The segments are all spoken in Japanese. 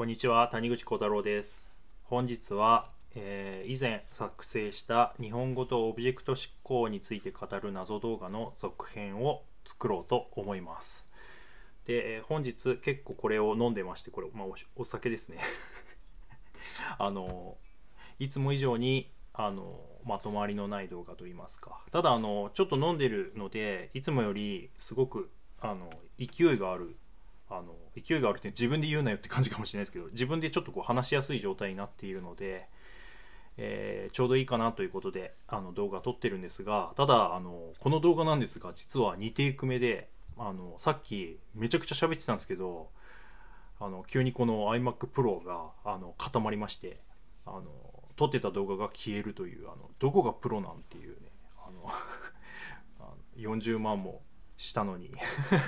こんにちは谷口幸太郎です本日は、えー、以前作成した日本語とオブジェクト執行について語る謎動画の続編を作ろうと思いますで、えー、本日結構これを飲んでましてこれ、まあ、お酒ですね あのいつも以上にあのまとまりのない動画といいますかただあのちょっと飲んでるのでいつもよりすごくあの勢いがあるあの勢いがあるって自分で言うなよって感じかもしれないですけど自分でちょっとこう話しやすい状態になっているので、えー、ちょうどいいかなということであの動画撮ってるんですがただあのこの動画なんですが実は2テイク目であのさっきめちゃくちゃ喋ってたんですけどあの急にこの iMac Pro があの固まりましてあの撮ってた動画が消えるというあのどこがプロなんていうねあの40 万もしたのに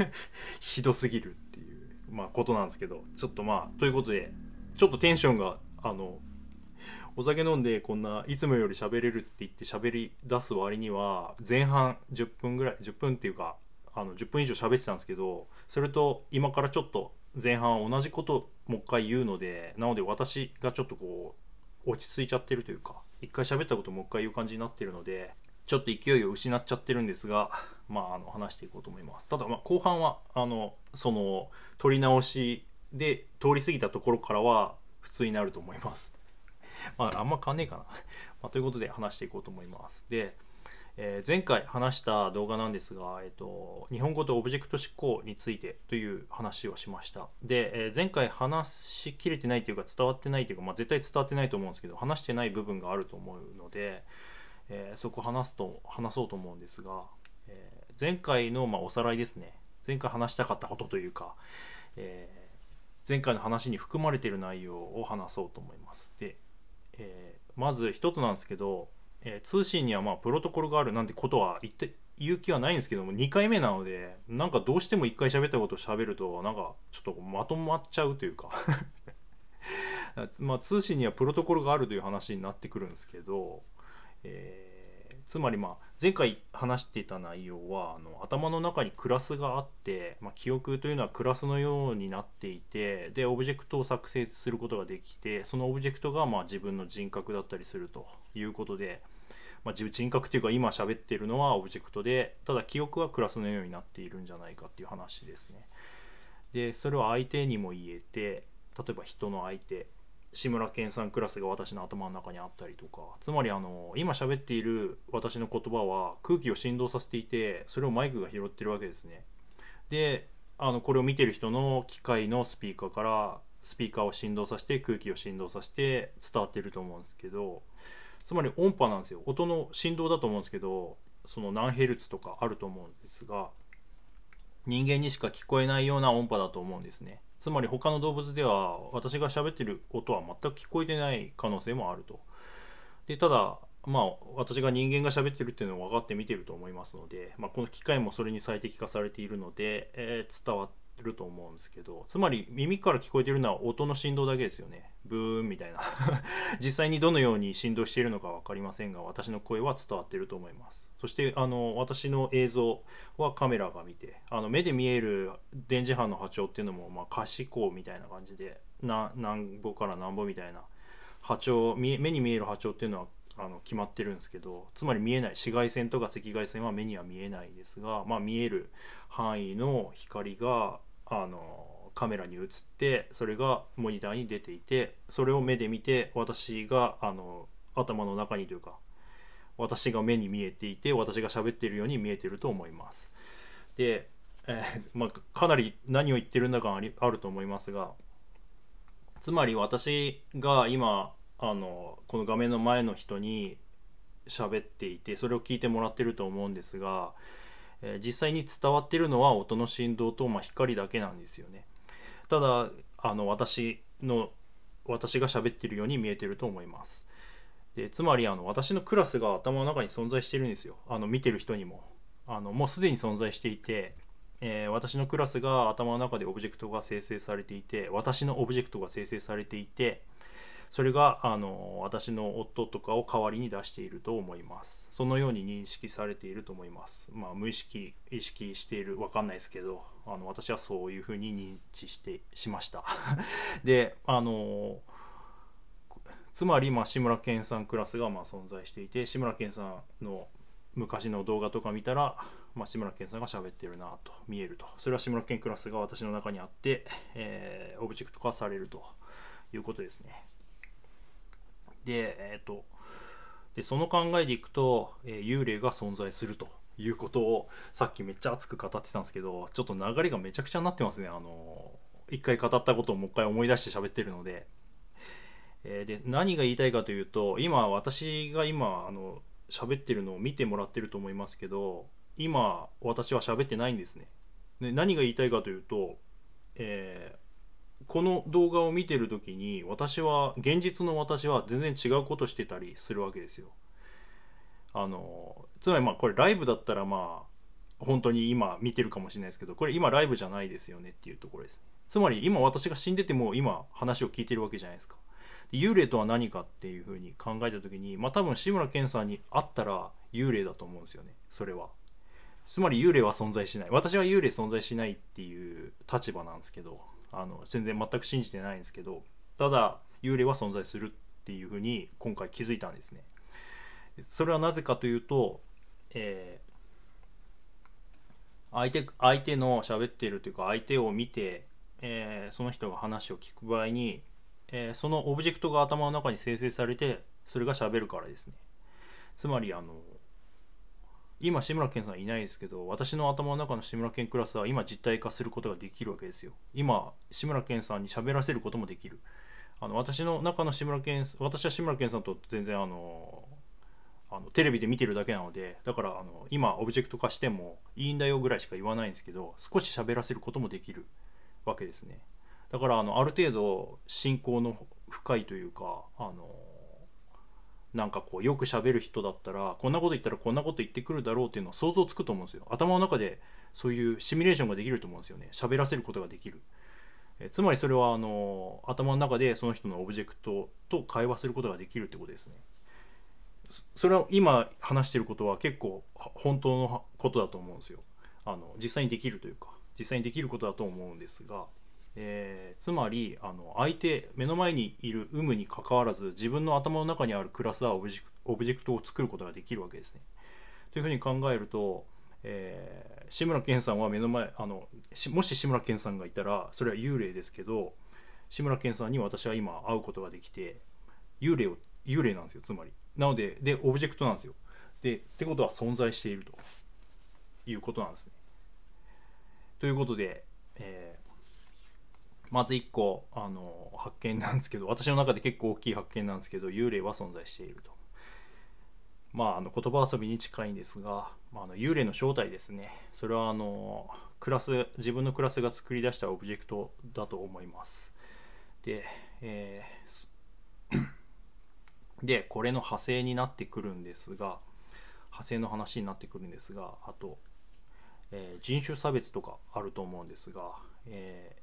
ひどすぎるっていう。まあ、ことなんですけど、ちょっとまあ、ということで、ちょっとテンションが、あの、お酒飲んでこんないつもより喋れるって言って喋り出す割には、前半10分ぐらい、10分っていうか、あの10分以上喋ってたんですけど、それと今からちょっと前半同じこともう一回言うので、なので私がちょっとこう、落ち着いちゃってるというか、一回喋ったこともう一回言う感じになってるので、ちょっと勢いを失っちゃってるんですが、まあ、あの話していこうと思います。ただ、ま後半はあのその撮り直しで通り過ぎたところからは普通になると思います。まあ、あんま変わんねえかな まあ、ということで話していこうと思います。で、えー、前回話した動画なんですが、えーと、日本語とオブジェクト執行についてという話をしました。で、えー、前回話しきれてないというか伝わってないというか、まあ、絶対伝わってないと思うんですけど、話してない部分があると思うので、えー、そこ話すと、話そうと思うんですが、え前回のまあおさらいですね。前回話したかったことというか、えー、前回の話に含まれている内容を話そうと思います。で、えー、まず一つなんですけど、えー、通信にはまあプロトコルがあるなんてことは言って言う気はないんですけども2回目なのでなんかどうしても1回喋ったことを喋るとなんかちょっとまとまっちゃうというか まあ通信にはプロトコルがあるという話になってくるんですけど、えーつまりまあ前回話していた内容はあの頭の中にクラスがあって、まあ、記憶というのはクラスのようになっていてでオブジェクトを作成することができてそのオブジェクトがまあ自分の人格だったりするということで、まあ、人格というか今喋ってるのはオブジェクトでただ記憶はクラスのようになっているんじゃないかっていう話ですね。でそれは相手にも言えて例えば人の相手志村けんさんクラスが私の頭の中にあったりとかつまりあの今喋っている私の言葉は空気を振動させていてそれをマイクが拾ってるわけですねであのこれを見てる人の機械のスピーカーからスピーカーを振動させて空気を振動させて伝わってると思うんですけどつまり音波なんですよ音の振動だと思うんですけどその何ヘルツとかあると思うんですが人間にしか聞こえないような音波だと思うんですねつまり他の動物では私が喋ってる音は全く聞こえてない可能性もあると。でただまあ私が人間が喋ってるっていうのを分かって見てると思いますので、まあ、この機械もそれに最適化されているので、えー、伝わっると思うんですけどつまり耳から聞こえてるのは音の振動だけですよねブーンみたいな 実際にどのように振動しているのか分かりませんが私の声は伝わってると思いますそしてあの私の映像はカメラが見てあの目で見える電磁波の波長っていうのも、まあ、可視光みたいな感じでな何歩から何歩みたいな波長目に見える波長っていうのはあの決まってるんですけどつまり見えない紫外線とか赤外線は目には見えないですが、まあ、見える範囲の光があのカメラに映ってそれがモニターに出ていてそれを目で見て私があの頭の中にというか私が目に見えていて私が喋っているように見えてると思います。で、えー、まあ、かなり何を言ってるんだかあると思いますがつまり私が今あのこの画面の前の人に喋っていてそれを聞いてもらってると思うんですが、えー、実際に伝わってるのは音の振動と、まあ、光だけなんですよねただあの私の私が喋ってるように見えてると思いますでつまりあの私のクラスが頭の中に存在してるんですよあの見てる人にもあのもうすでに存在していて、えー、私のクラスが頭の中でオブジェクトが生成されていて私のオブジェクトが生成されていてそれがあの私の夫とかを代わりに出していると思いますそのように認識されていると思いますまあ無意識意識しているわかんないですけどあの私はそういうふうに認知してしました であのつまり、まあ、志村けんさんクラスがまあ存在していて志村けんさんの昔の動画とか見たら、まあ、志村けんさんが喋ってるなと見えるとそれは志村けんクラスが私の中にあって、えー、オブジェクト化されるということですねで、えっ、ー、と、で、その考えでいくと、えー、幽霊が存在するということを、さっきめっちゃ熱く語ってたんですけど、ちょっと流れがめちゃくちゃになってますね。あのー、一回語ったことをもう一回思い出して喋ってるので。えー、で、何が言いたいかというと、今、私が今、あの、喋ってるのを見てもらってると思いますけど、今、私は喋ってないんですね。で何が言いたいかというと、えー、この動画を見てる時に私は現実の私は全然違うことしてたりするわけですよ。あのつまりまあこれライブだったらまあ本当に今見てるかもしれないですけどこれ今ライブじゃないですよねっていうところです、ね、つまり今私が死んでても今話を聞いてるわけじゃないですか。幽霊とは何かっていうふうに考えた時にまあ多分志村けんさんに会ったら幽霊だと思うんですよねそれは。つまり幽霊は存在しない私は幽霊存在しないっていう立場なんですけどあの全然全く信じてないんですけどただ幽霊は存在するっていうふうに今回気づいたんですね。それはなぜかというと、えー、相手相手の喋ってるというか相手を見て、えー、その人が話を聞く場合に、えー、そのオブジェクトが頭の中に生成されてそれが喋るからですね。つまりあの今志村けんさんいないですけど私の頭の中の志村けんクラスは今実体化することができるわけですよ今志村けんさんに喋らせることもできるあの私の中の志村けん私は志村けんさんと全然あのあのテレビで見てるだけなのでだからあの今オブジェクト化してもいいんだよぐらいしか言わないんですけど少し喋らせることもできるわけですねだからあのある程度信仰の深いというかあのなんかこうよく喋る人だったらこんなこと言ったらこんなこと言ってくるだろうっていうのは想像つくと思うんですよ頭の中でそういうシミュレーションができると思うんですよね喋らせることができるえつまりそれはあの頭の中でその人のオブジェクトと会話することができるってことですねそれは今話してることは結構本当のことだと思うんですよあの実際にできるというか実際にできることだと思うんですがえー、つまりあの相手目の前にいる有無にかかわらず自分の頭の中にあるクラスはオブジェクトを作ることができるわけですね。というふうに考えると、えー、志村けんさんは目の前あのもし志村けんさんがいたらそれは幽霊ですけど志村けんさんに私は今会うことができて幽霊を幽霊なんですよつまり。なのででオブジェクトなんですよ。でってことは存在しているということなんですね。ということでまず1個あの発見なんですけど私の中で結構大きい発見なんですけど幽霊は存在していると。まあ、あの言葉遊びに近いんですが、まあ、あの幽霊の正体ですねそれはあのクラス自分のクラスが作り出したオブジェクトだと思いますでえー、でこれの派生になってくるんですが派生の話になってくるんですがあと、えー、人種差別とかあると思うんですが、えー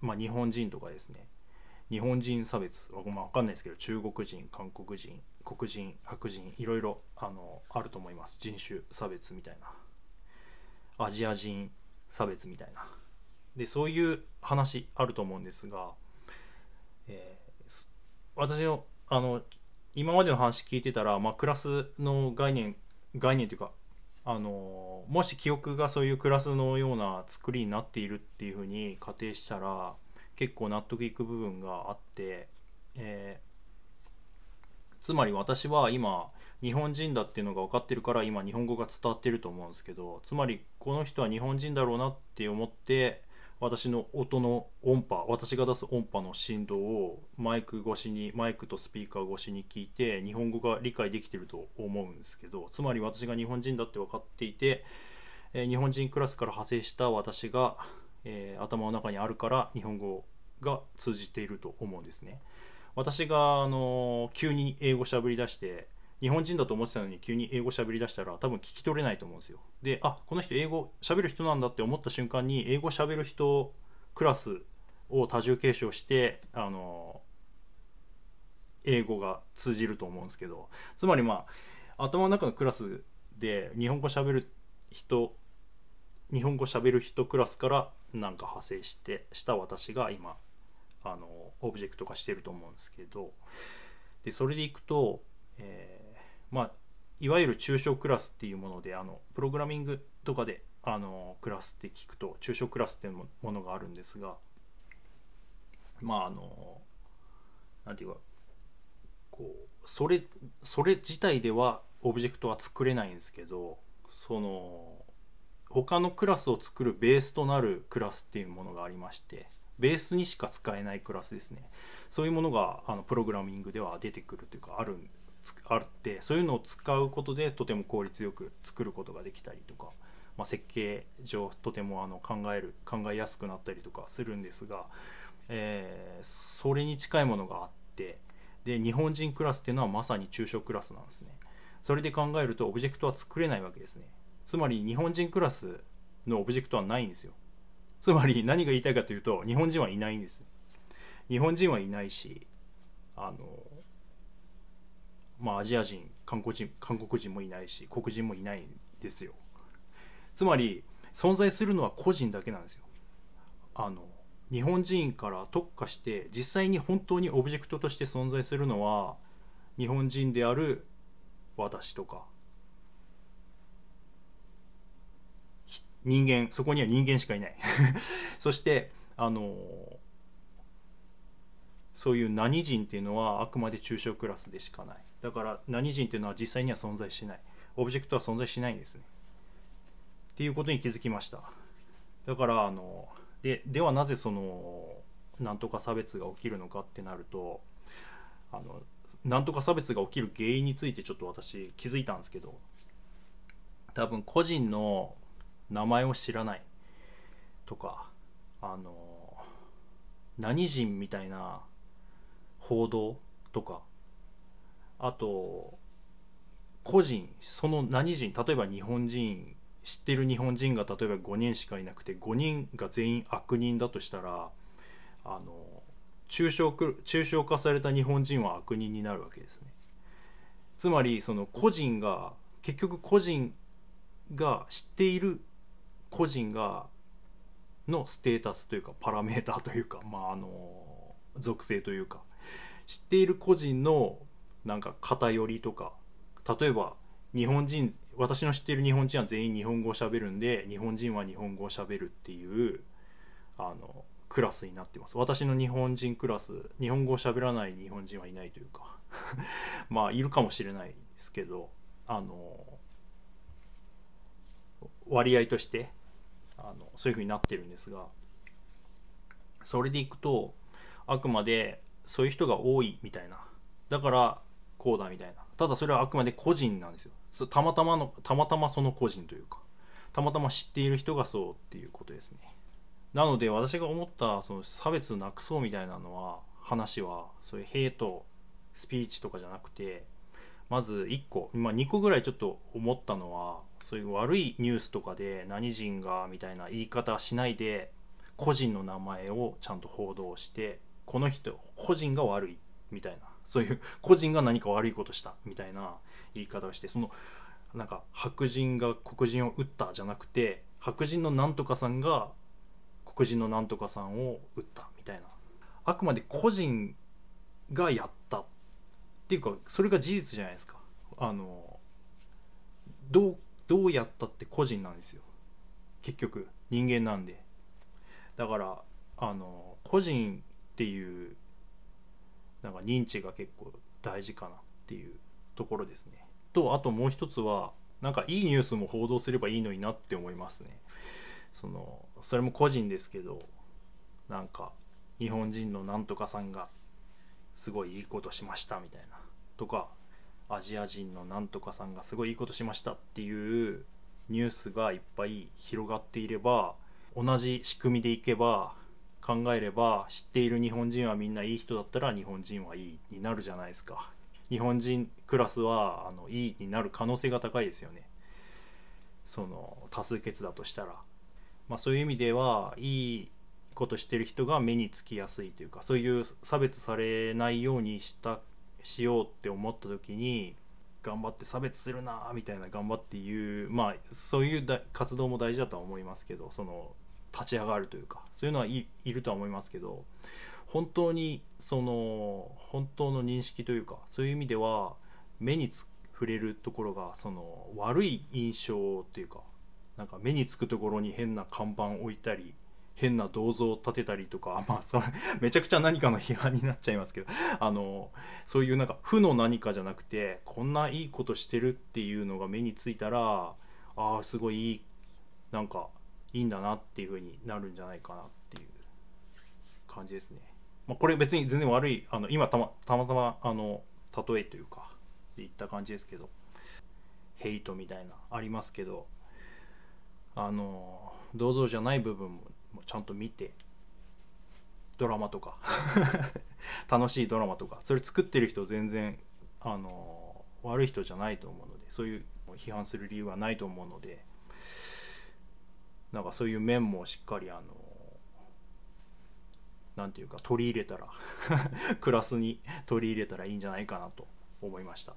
まあ、日本人とかですね日本人差別は、まあ、分かんないですけど中国人韓国人黒人白人いろいろあのあると思います人種差別みたいなアジア人差別みたいなでそういう話あると思うんですが、えー、私のあの今までの話聞いてたら、まあ、クラスの概念概念というかあのもし記憶がそういうクラスのような作りになっているっていうふうに仮定したら結構納得いく部分があって、えー、つまり私は今日本人だっていうのが分かってるから今日本語が伝わってると思うんですけどつまりこの人は日本人だろうなって思って私の音の音波私が出す音波の振動をマイク越しにマイクとスピーカー越しに聞いて日本語が理解できてると思うんですけどつまり私が日本人だって分かっていて、えー、日本人クラスから派生した私が、えー、頭の中にあるから日本語が通じていると思うんですね。私が、あの急に英語しゃべり出して日本人だと思ってたのに急に英語喋りだしたら多分聞き取れないと思うんですよ。で、あ、この人英語喋る人なんだって思った瞬間に英語喋る人クラスを多重継承して、あの、英語が通じると思うんですけど、つまりまあ、頭の中のクラスで日本語喋る人、日本語喋る人クラスからなんか派生して、した私が今、あの、オブジェクト化してると思うんですけど、で、それでいくと、えーまあ、いわゆる中小クラスっていうものであのプログラミングとかであのクラスって聞くと中小クラスっていうものがあるんですがまああの何て言うかこうそれそれ自体ではオブジェクトは作れないんですけどその他のクラスを作るベースとなるクラスっていうものがありましてベースにしか使えないクラスですねそういうものがあのプログラミングでは出てくるというかあるんあってそういうのを使うことでとても効率よく作ることができたりとか、まあ、設計上とてもあの考える考えやすくなったりとかするんですが、えー、それに近いものがあってで日本人クラスっていうのはまさに中小クラスなんですねそれで考えるとオブジェクトは作れないわけですねつまり日本人クラスのオブジェクトはないんですよつまり何が言いたいかというと日本人はいないんです日本人はいないしあのまあ、アジア人韓国人韓国人もいないし黒人もいないんですよつまり存在するのは個人だけなんですよあの日本人から特化して実際に本当にオブジェクトとして存在するのは日本人である私とか人間そこには人間しかいない そしてあのそういう何人っていうのはあくまで抽象クラスでしかないだから何人っていうのは実際には存在しないオブジェクトは存在しないんですねっていうことに気づきましただからあのでではなぜその何とか差別が起きるのかってなるとあの何とか差別が起きる原因についてちょっと私気づいたんですけど多分個人の名前を知らないとかあの何人みたいな行動とかあと個人その何人例えば日本人知ってる日本人が例えば5人しかいなくて5人が全員悪人だとしたらあの抽象抽象化された日本人は悪人になるわけですね。つまりその個人が結局個人が知っている個人がのステータスというかパラメーターというか、まあ、あの属性というか知っている個人のなんか偏りとか例えば日本人私の知っている日本人は全員日本語をしゃべるんで日本人は日本語をしゃべるっていうあのクラスになってます私の日本人クラス日本語をしゃべらない日本人はいないというか まあいるかもしれないですけどあの割合としてあのそういうふうになってるんですがそれでいくとあくまでそういう人が多いみたいなだからこうだみたいなただそれはあくまで個人なんですよたまたまのたまたまその個人というかたまたま知っている人がそうっていうことですねなので私が思ったその差別なくそうみたいなのは話はそういうヘイトスピーチとかじゃなくてまず1個、まあ、2個ぐらいちょっと思ったのはそういう悪いニュースとかで何人がみたいな言い方しないで個人の名前をちゃんと報道してこの人個人が悪いみたいなそういう個人が何か悪いことしたみたいな言い方をしてそのなんか白人が黒人を撃ったじゃなくて白人のなんとかさんが黒人のなんとかさんを撃ったみたいなあくまで個人がやったっていうかそれが事実じゃないですかあのどうどうやったって個人なんですよ結局人間なんでだからあの個人っていうなんか認知が結構大事かなっていうところですね。とあともう一つはなんかいいニュースも報道すればいいのになって思いますね。そのそれも個人ですけどなんか日本人のなんとかさんがすごいいいことしましたみたいなとかアジア人のなんとかさんがすごいいいことしましたっていうニュースがいっぱい広がっていれば同じ仕組みでいけば考えれば知っている日本人はみんないい人だったら日本人はいいになるじゃないですか日本人クラスはあのいいになる可能性が高いですよねその多数決だとしたら、まあ、そういう意味ではいいことしてる人が目につきやすいというかそういう差別されないようにしたしようって思った時に頑張って差別するなみたいな頑張っていうまあそういう活動も大事だとは思いますけどその立ち上がるというかそういうのはいるとは思いますけど本当にその本当の認識というかそういう意味では目に触れるところがその悪い印象というかなんか目につくところに変な看板置いたり変な銅像を建てたりとか、まあ、それめちゃくちゃ何かの批判になっちゃいますけどあのそういうなんか負の何かじゃなくてこんないいことしてるっていうのが目についたらああすごいいいなんかいいんだなっていう風になるんじゃないかなっていう感じですね。まあ、これ別に全然悪い、あの今たまたまたまあの例えというか言った感じですけど、ヘイトみたいなありますけど、あの銅像じゃない部分もちゃんと見てドラマとか 楽しいドラマとかそれ作ってる人全然あの悪い人じゃないと思うのでそういう批判する理由はないと思うのでなんかそういう面もしっかりあの何ていうか取り入れたら クラスに取り入れたらいいんじゃないかなと思いました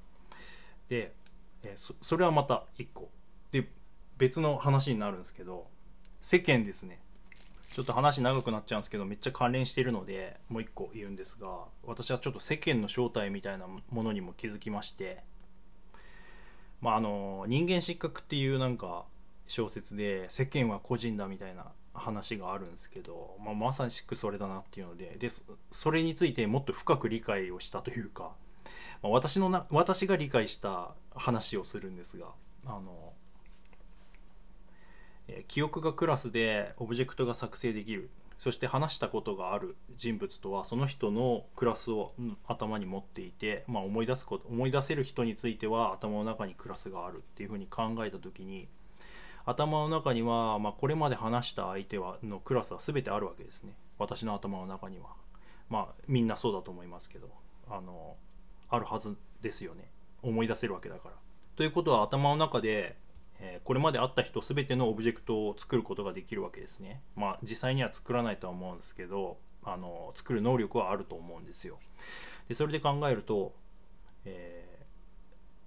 で、えそそれはまた1個で別の話になるんですけど世間ですねちょっと話長くなっちゃうんですけどめっちゃ関連してるのでもう1個言うんですが私はちょっと世間の正体みたいなものにも気づきましてまああの人間失格っていうなんか小説で世間は個人だみたいな話があるんですけど、まあ、まさしくそれだなっていうのででそれについてもっと深く理解をしたというか、まあ、私のな私が理解した話をするんですがあの、え記憶がクラスでオブジェクトが作成できるそして話したことがある人物とはその人のクラスを頭に持っていて、まあ、思い出すこと思い出せる人については頭の中にクラスがあるっていうふうに考えた時に。頭の中には、まあ、これまで話した相手はのクラスは全てあるわけですね私の頭の中にはまあみんなそうだと思いますけどあのあるはずですよね思い出せるわけだからということは頭の中で、えー、これまであった人全てのオブジェクトを作ることができるわけですねまあ実際には作らないとは思うんですけどあの作る能力はあると思うんですよでそれで考えると、え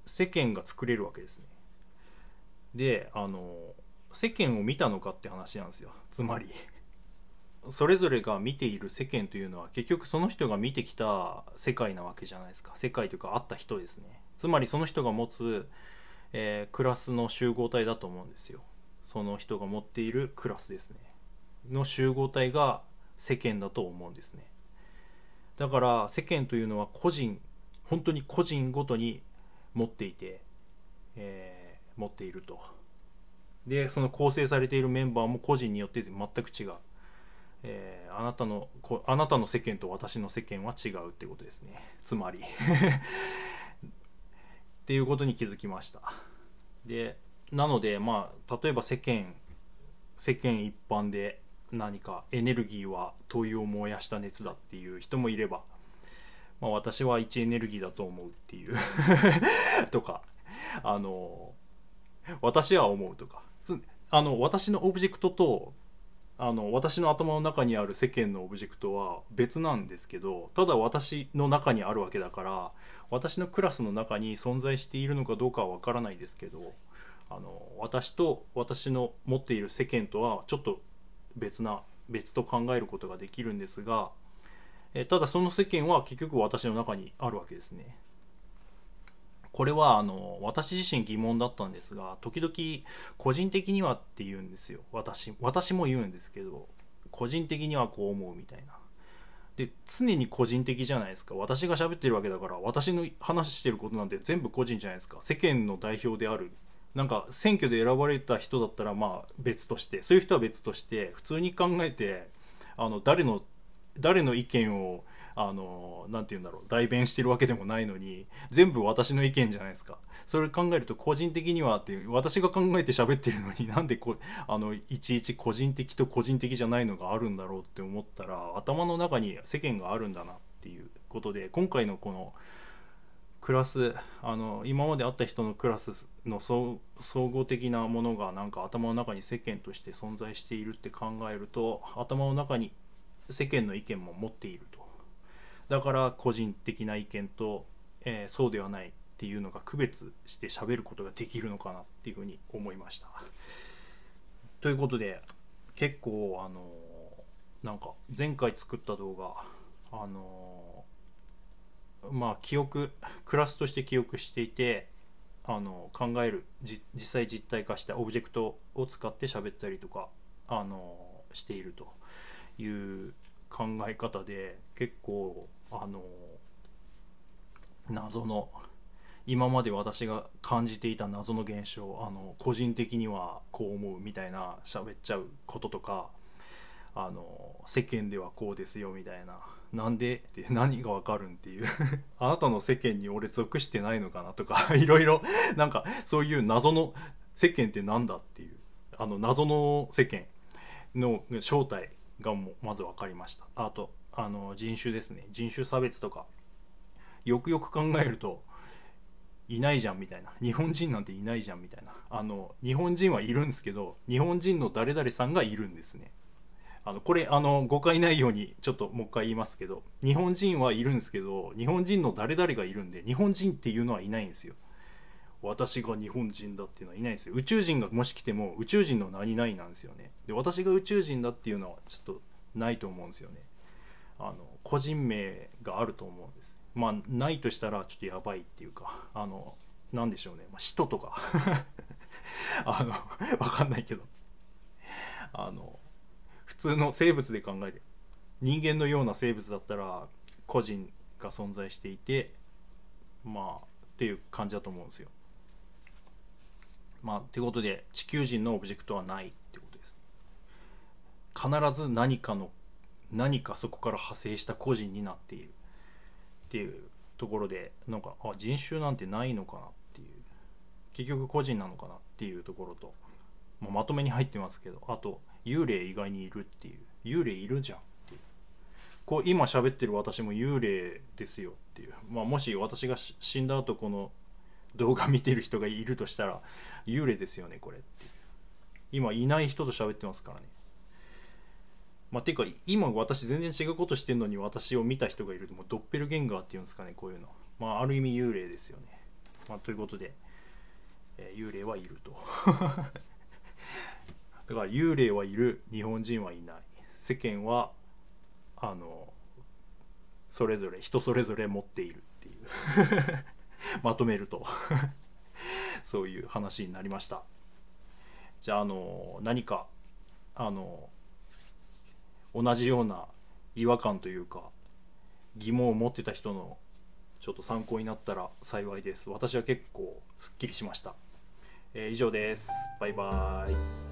ー、世間が作れるわけですねであの世間を見たのかって話なんですよつまりそれぞれが見ている世間というのは結局その人が見てきた世界なわけじゃないですか世界というかあった人ですねつまりその人が持つ、えー、クラスの集合体だと思うんですよその人が持っているクラスですねの集合体が世間だと思うんですねだから世間というのは個人本当に個人ごとに持っていて、えー持っているとでその構成されているメンバーも個人によって全く違う、えー、あなたのこあなたの世間と私の世間は違うってことですねつまり っていうことに気づきましたでなのでまあ例えば世間世間一般で何かエネルギーは灯油を燃やした熱だっていう人もいれば、まあ、私は一エネルギーだと思うっていう とかあの 私は思うとかあの私のオブジェクトとあの私の頭の中にある世間のオブジェクトは別なんですけどただ私の中にあるわけだから私のクラスの中に存在しているのかどうかは分からないですけどあの私と私の持っている世間とはちょっと別な別と考えることができるんですがえただその世間は結局私の中にあるわけですね。これはあの私自身疑問だったんですが時々個人的にはって言うんですよ私私も言うんですけど個人的にはこう思うみたいなで常に個人的じゃないですか私が喋ってるわけだから私の話してることなんて全部個人じゃないですか世間の代表であるなんか選挙で選ばれた人だったらまあ別としてそういう人は別として普通に考えてあの誰の誰の意見をあの何て言うんだろう代弁してるわけでもないのに全部私の意見じゃないですかそれ考えると個人的にはっていう私が考えて喋ってるのに なんでこあのいちいち個人的と個人的じゃないのがあるんだろうって思ったら頭の中に世間があるんだなっていうことで今回のこのクラスあの今まであった人のクラスの総合的なものがなんか頭の中に世間として存在しているって考えると頭の中に世間の意見も持っていると。だから個人的な意見と、えー、そうではないっていうのが区別して喋ることができるのかなっていうふうに思いました。ということで結構あのー、なんか前回作った動画あのー、まあ記憶クラスとして記憶していてあの考える実際実体化したオブジェクトを使って喋ったりとかあのしているという考え方で結構あの謎の今まで私が感じていた謎の現象あの個人的にはこう思うみたいな喋っちゃうこととかあの世間ではこうですよみたいななんでって何がわかるんっていう あなたの世間に俺属してないのかなとか いろいろなんかそういう謎の世間って何だっていうあの謎の世間の正体がもまず分かりましたあとあの人種ですね人種差別とかよくよく考えるといないじゃんみたいな日本人なんていないじゃんみたいなあの日本人はいるんですけど日本人の誰々さんがいるんですねあのこれあの誤解ないようにちょっともう一回言いますけど日本人はいるんですけど日本人の誰々がいるんで日本人っていうのはいないんですよ私が日本人だっていうのはいないんですよ宇宙人がもし来ても宇宙人の何々なんですよねで私が宇宙人だっていうのはちょっとないと思うんですよねあの個人名があると思うんですまあないとしたらちょっとやばいっていうかあの何でしょうね、まあ、使徒とか あの分かんないけどあの普通の生物で考えて人間のような生物だったら個人が存在していてまあっていう感じだと思うんですよ。まあってことで地球人のオブジェクトはないってことです。必ず何かの何かそこから派生した個人になっているっていうところでなんかあ人種なんてないのかなっていう結局個人なのかなっていうところと、まあ、まとめに入ってますけどあと幽霊意外にいるっていう幽霊いるじゃんっていうこう今喋ってる私も幽霊ですよっていう、まあ、もし私が死んだ後この動画見てる人がいるとしたら幽霊ですよねこれって今いない人と喋ってますからねまあ、ていうか今私全然違うことしてるのに私を見た人がいるもうドッペルゲンガーっていうんですかねこういうの、まあ、ある意味幽霊ですよね、まあ、ということで、えー、幽霊はいると だから幽霊はいる日本人はいない世間はあのそれぞれ人それぞれ持っているっていう まとめると そういう話になりましたじゃああの何かあの同じような違和感というか疑問を持ってた人のちょっと参考になったら幸いです私は結構すっきりしました、えー、以上ですバイバーイ